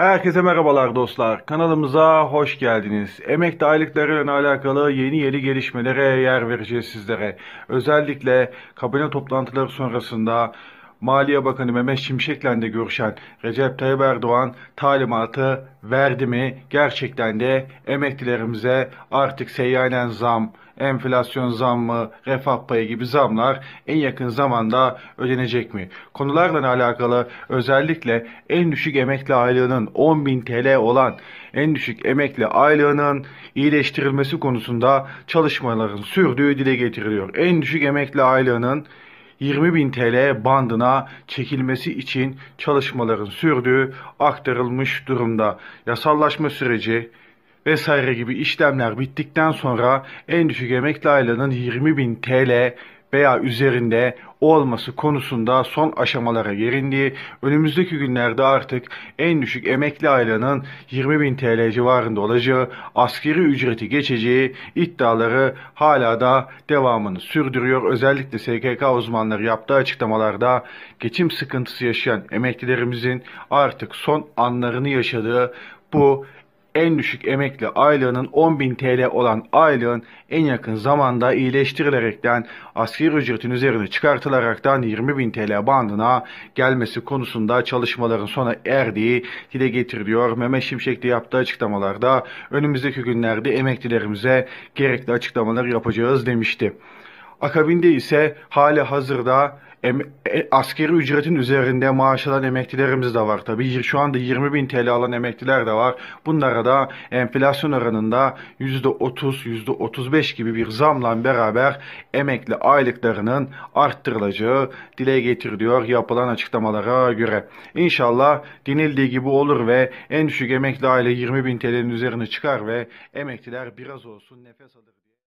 Herkese merhabalar dostlar. Kanalımıza hoş geldiniz. emek aylıklarıyla alakalı yeni yeni gelişmelere yer vereceğiz sizlere. Özellikle kabine toplantıları sonrasında Maliye Bakanı Mehmet Şimşek'le de görüşen Recep Tayyip Erdoğan talimatı verdi mi? Gerçekten de emeklilerimize artık seyyanen zam, enflasyon zammı, refah payı gibi zamlar en yakın zamanda ödenecek mi? Konularla alakalı özellikle en düşük emekli aylığının 10.000 TL olan en düşük emekli aylığının iyileştirilmesi konusunda çalışmaların sürdüğü dile getiriliyor. En düşük emekli aylığının 20.000 TL bandına çekilmesi için çalışmaların sürdüğü aktarılmış durumda. Yasallaşma süreci vesaire gibi işlemler bittikten sonra en düşük emekli ailenin 20.000 TL veya üzerinde olması konusunda son aşamalara gelindi. önümüzdeki günlerde artık en düşük emekli aylığının 20.000 TL civarında olacağı, askeri ücreti geçeceği iddiaları hala da devamını sürdürüyor. Özellikle SKK uzmanları yaptığı açıklamalarda geçim sıkıntısı yaşayan emeklilerimizin artık son anlarını yaşadığı bu en düşük emekli aylığının 10.000 TL olan aylığın en yakın zamanda iyileştirilerekten asgari ücretin üzerine çıkartılaraktan 20.000 TL bandına gelmesi konusunda çalışmaların sona erdiği dile getiriliyor. Mehmet Şimşek de yaptığı açıklamalarda önümüzdeki günlerde emeklilerimize gerekli açıklamalar yapacağız demişti. Akabinde ise hali hazırda em, e, askeri ücretin üzerinde maaş alan emeklilerimiz de var. Tabi şu anda 20 bin TL alan emekliler de var. Bunlara da enflasyon oranında %30, %35 gibi bir zamla beraber emekli aylıklarının arttırılacağı dile getiriliyor yapılan açıklamalara göre. İnşallah denildiği gibi olur ve en düşük emekli aile 20 bin TL'nin üzerine çıkar ve emekliler biraz olsun nefes alır.